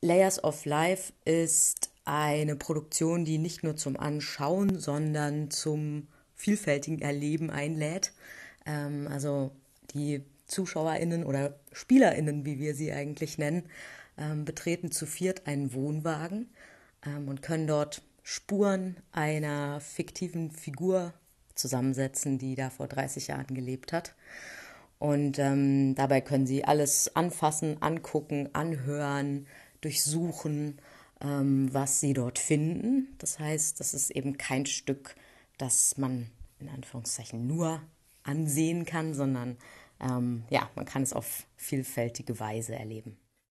Layers of Life ist eine Produktion, die nicht nur zum Anschauen, sondern zum vielfältigen Erleben einlädt. Ähm, also die ZuschauerInnen oder SpielerInnen, wie wir sie eigentlich nennen, ähm, betreten zu viert einen Wohnwagen ähm, und können dort Spuren einer fiktiven Figur zusammensetzen, die da vor 30 Jahren gelebt hat. Und ähm, dabei können sie alles anfassen, angucken, anhören, durchsuchen, ähm, was sie dort finden. Das heißt, das ist eben kein Stück, das man in Anführungszeichen nur ansehen kann, sondern ähm, ja, man kann es auf vielfältige Weise erleben.